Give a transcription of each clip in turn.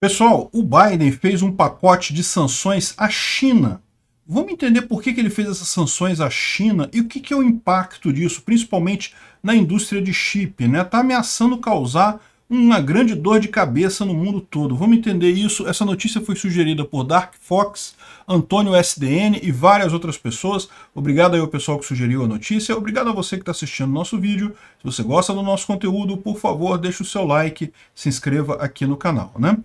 Pessoal, o Biden fez um pacote de sanções à China. Vamos entender por que, que ele fez essas sanções à China e o que, que é o impacto disso, principalmente na indústria de chip. né? Está ameaçando causar uma grande dor de cabeça no mundo todo. Vamos entender isso. Essa notícia foi sugerida por Dark Fox, Antônio SDN e várias outras pessoas. Obrigado aí ao pessoal que sugeriu a notícia. Obrigado a você que está assistindo nosso vídeo. Se você gosta do nosso conteúdo, por favor, deixe o seu like, se inscreva aqui no canal. né?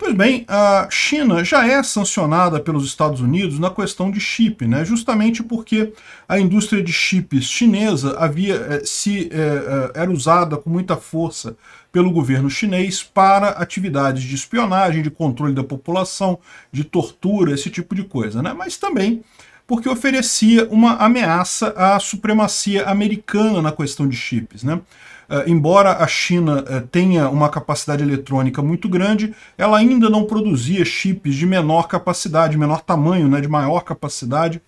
Pois bem, a China já é sancionada pelos Estados Unidos na questão de chip, né? justamente porque a indústria de chips chinesa havia eh, se eh, eh, era usada com muita força pelo governo chinês para atividades de espionagem, de controle da população, de tortura, esse tipo de coisa, né? mas também porque oferecia uma ameaça à supremacia americana na questão de chips. Né? Eh, embora a China eh, tenha uma capacidade eletrônica muito grande, ela ainda não produzia chips de menor capacidade, menor tamanho, né, de maior capacidade,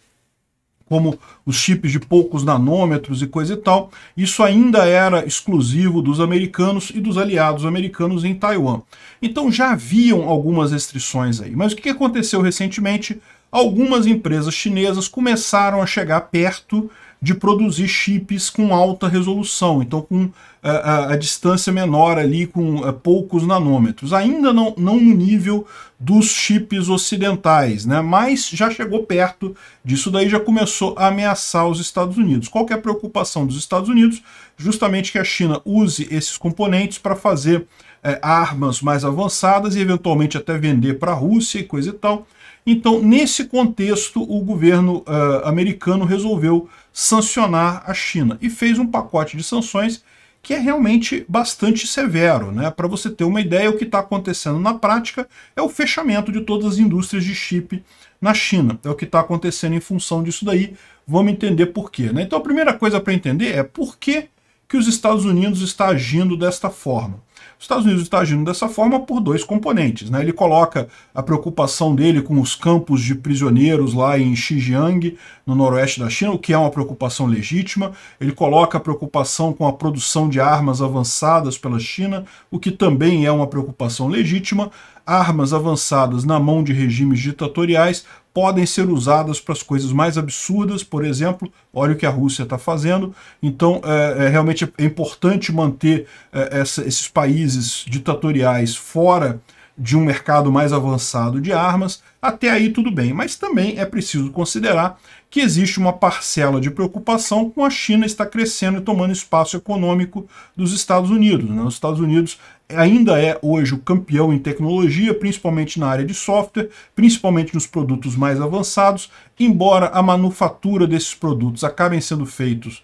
como os chips de poucos nanômetros e coisa e tal. Isso ainda era exclusivo dos americanos e dos aliados americanos em Taiwan. Então já haviam algumas restrições aí. Mas o que aconteceu recentemente? Algumas empresas chinesas começaram a chegar perto de produzir chips com alta resolução, então com a, é, a, é, a distância menor ali, com a, é, poucos nanômetros. Ainda não, não no nível dos chips ocidentais, né? mas já chegou perto disso daí, já começou a ameaçar os Estados Unidos. Qual é a preocupação dos Estados Unidos? Justamente que a China use esses componentes para fazer é, armas mais avançadas e eventualmente até vender para a Rússia e coisa e tal. Então, nesse contexto, o governo uh, americano resolveu sancionar a China e fez um pacote de sanções que é realmente bastante severo. Né? Para você ter uma ideia, o que está acontecendo na prática é o fechamento de todas as indústrias de chip na China. É o que está acontecendo em função disso daí. Vamos entender por quê. Né? Então a primeira coisa para entender é por que, que os Estados Unidos está agindo desta forma. Os Estados Unidos está agindo dessa forma por dois componentes. Né? Ele coloca a preocupação dele com os campos de prisioneiros lá em Xinjiang, no noroeste da China, o que é uma preocupação legítima. Ele coloca a preocupação com a produção de armas avançadas pela China, o que também é uma preocupação legítima armas avançadas na mão de regimes ditatoriais podem ser usadas para as coisas mais absurdas, por exemplo, olha o que a Rússia está fazendo, então é, é, realmente é importante manter é, essa, esses países ditatoriais fora de um mercado mais avançado de armas, até aí tudo bem, mas também é preciso considerar que existe uma parcela de preocupação com a China estar crescendo e tomando espaço econômico dos Estados Unidos. Né? Os Estados Unidos ainda é hoje o campeão em tecnologia, principalmente na área de software, principalmente nos produtos mais avançados, embora a manufatura desses produtos acabem sendo feitos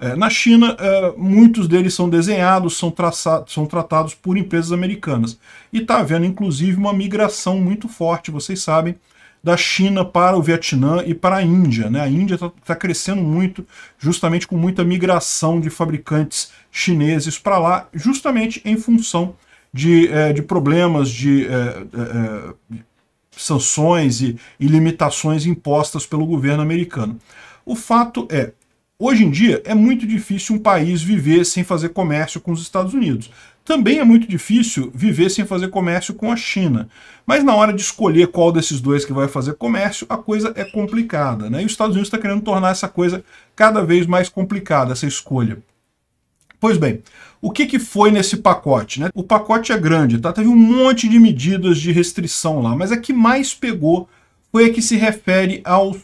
é, na China, é, muitos deles são desenhados, são, traçados, são tratados por empresas americanas. E está havendo, inclusive, uma migração muito forte, vocês sabem, da China para o Vietnã e para a Índia. Né? A Índia está tá crescendo muito, justamente com muita migração de fabricantes chineses para lá, justamente em função de, é, de problemas de, é, é, é, sanções e, e limitações impostas pelo governo americano. O fato é, Hoje em dia é muito difícil um país viver sem fazer comércio com os Estados Unidos. Também é muito difícil viver sem fazer comércio com a China. Mas na hora de escolher qual desses dois que vai fazer comércio, a coisa é complicada. Né? E os Estados Unidos está querendo tornar essa coisa cada vez mais complicada, essa escolha. Pois bem, o que, que foi nesse pacote? Né? O pacote é grande, tá? teve um monte de medidas de restrição lá, mas a que mais pegou foi a que se refere aos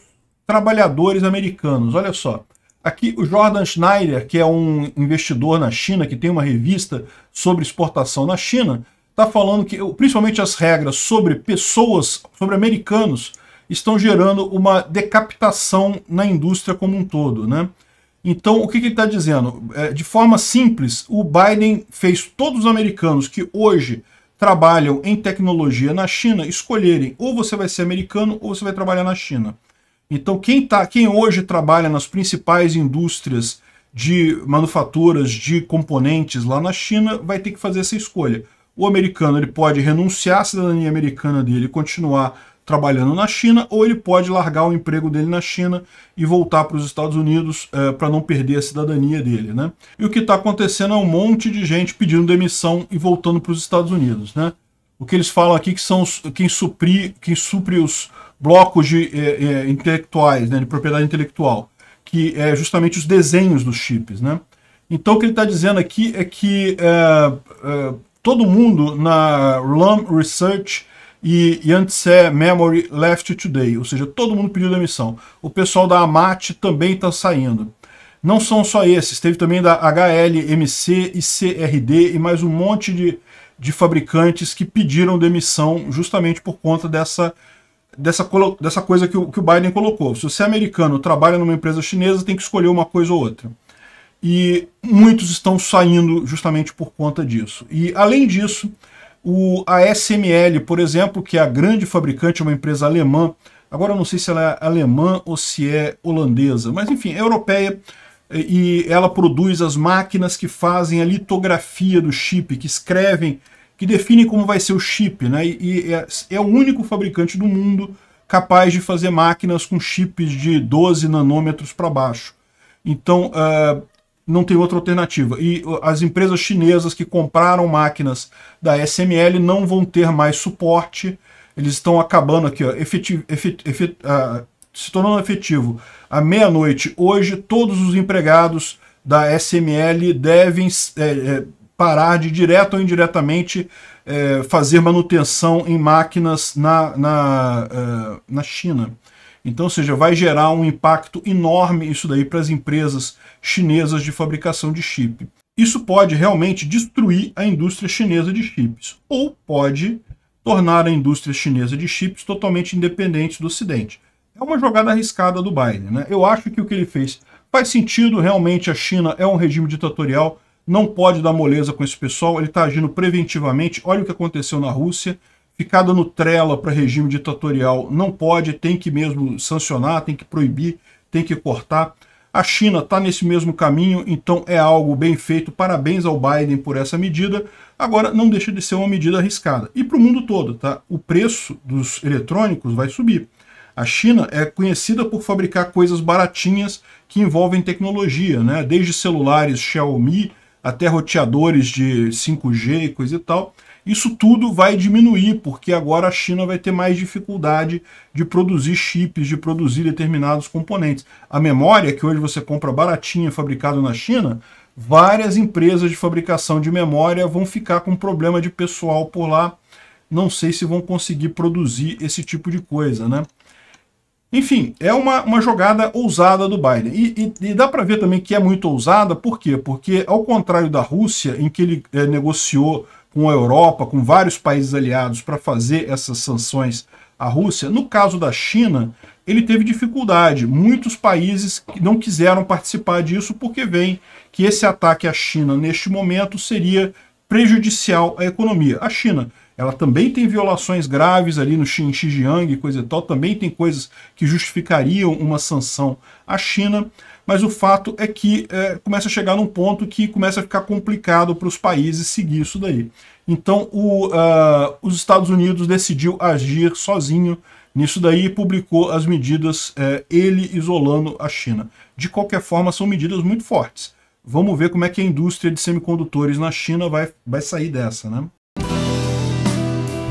trabalhadores americanos. Olha só. Aqui o Jordan Schneider, que é um investidor na China, que tem uma revista sobre exportação na China, está falando que principalmente as regras sobre pessoas, sobre americanos, estão gerando uma decapitação na indústria como um todo. Né? Então, o que, que ele está dizendo? É, de forma simples, o Biden fez todos os americanos que hoje trabalham em tecnologia na China escolherem ou você vai ser americano ou você vai trabalhar na China. Então, quem, tá, quem hoje trabalha nas principais indústrias de manufaturas de componentes lá na China vai ter que fazer essa escolha. O americano ele pode renunciar à cidadania americana dele e continuar trabalhando na China, ou ele pode largar o emprego dele na China e voltar para os Estados Unidos é, para não perder a cidadania dele. Né? E o que está acontecendo é um monte de gente pedindo demissão e voltando para os Estados Unidos. Né? O que eles falam aqui que são os, quem, supri, quem supre os, blocos de, é, é, intelectuais, né, de propriedade intelectual, que é justamente os desenhos dos chips. Né? Então, o que ele está dizendo aqui é que é, todo mundo na Lum Research e Yantse Memory left today, ou seja, todo mundo pediu demissão. O pessoal da AMAT também está saindo. Não são só esses, teve também da HLMC e CRD e mais um monte de, de fabricantes que pediram demissão justamente por conta dessa dessa, dessa coisa que o, que o Biden colocou. Se você é americano, trabalha numa empresa chinesa, tem que escolher uma coisa ou outra. E muitos estão saindo justamente por conta disso. E, além disso, o, a SML, por exemplo, que é a grande fabricante, uma empresa alemã, agora eu não sei se ela é alemã ou se é holandesa, mas enfim, é europeia, e ela produz as máquinas que fazem a litografia do chip, que escrevem que define como vai ser o chip, né? E, é, é o único fabricante do mundo capaz de fazer máquinas com chips de 12 nanômetros para baixo. Então, uh, não tem outra alternativa. E uh, as empresas chinesas que compraram máquinas da SML não vão ter mais suporte. Eles estão acabando aqui, ó, efetivo, efet, efet, uh, ah, se tornando efetivo. À meia-noite, hoje, todos os empregados da SML devem é, parar de direto ou indiretamente é, fazer manutenção em máquinas na, na, uh, na China. Então, ou seja, vai gerar um impacto enorme isso daí para as empresas chinesas de fabricação de chip. Isso pode realmente destruir a indústria chinesa de chips, ou pode tornar a indústria chinesa de chips totalmente independente do Ocidente. É uma jogada arriscada do Biden. Né? Eu acho que o que ele fez faz sentido, realmente a China é um regime ditatorial, não pode dar moleza com esse pessoal, ele está agindo preventivamente. Olha o que aconteceu na Rússia, ficar dando trela para regime ditatorial não pode, tem que mesmo sancionar, tem que proibir, tem que cortar. A China está nesse mesmo caminho, então é algo bem feito. Parabéns ao Biden por essa medida. Agora, não deixa de ser uma medida arriscada. E para o mundo todo, tá? O preço dos eletrônicos vai subir. A China é conhecida por fabricar coisas baratinhas que envolvem tecnologia, né? Desde celulares Xiaomi, até roteadores de 5G e coisa e tal, isso tudo vai diminuir, porque agora a China vai ter mais dificuldade de produzir chips, de produzir determinados componentes. A memória, que hoje você compra baratinha, fabricada na China, várias empresas de fabricação de memória vão ficar com problema de pessoal por lá, não sei se vão conseguir produzir esse tipo de coisa, né? Enfim, é uma, uma jogada ousada do Biden. E, e, e dá para ver também que é muito ousada, por quê? Porque, ao contrário da Rússia, em que ele é, negociou com a Europa, com vários países aliados, para fazer essas sanções à Rússia, no caso da China, ele teve dificuldade. Muitos países não quiseram participar disso porque veem que esse ataque à China, neste momento, seria prejudicial à economia. A China ela também tem violações graves ali no Xinjiang e coisa e tal, também tem coisas que justificariam uma sanção à China, mas o fato é que é, começa a chegar num ponto que começa a ficar complicado para os países seguir isso daí. Então o, uh, os Estados Unidos decidiu agir sozinho nisso daí e publicou as medidas, é, ele isolando a China. De qualquer forma, são medidas muito fortes. Vamos ver como é que a indústria de semicondutores na China vai, vai sair dessa, né?